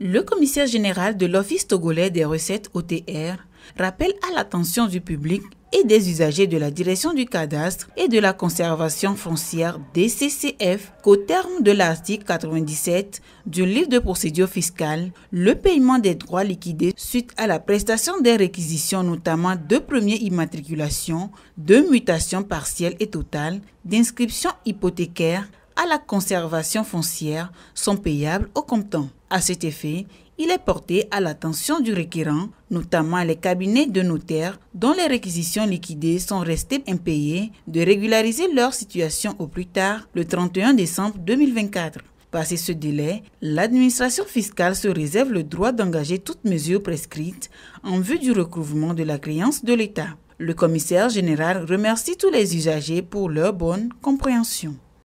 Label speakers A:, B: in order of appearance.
A: Le commissaire général de l'Office togolais des recettes OTR rappelle à l'attention du public et des usagers de la direction du cadastre et de la conservation foncière DCCF qu'au terme de l'article 97 du livre de procédure fiscale, le paiement des droits liquidés suite à la prestation des réquisitions, notamment de première immatriculation, de mutation partielle et totale, d'inscription hypothécaire, à la conservation foncière sont payables au comptant. À cet effet, il est porté à l'attention du requérant, notamment les cabinets de notaires dont les réquisitions liquidées sont restées impayées, de régulariser leur situation au plus tard le 31 décembre 2024. Passé ce délai, l'administration fiscale se réserve le droit d'engager toute mesure prescrite en vue du recouvrement de la créance de l'État. Le commissaire général remercie tous les usagers pour leur bonne compréhension.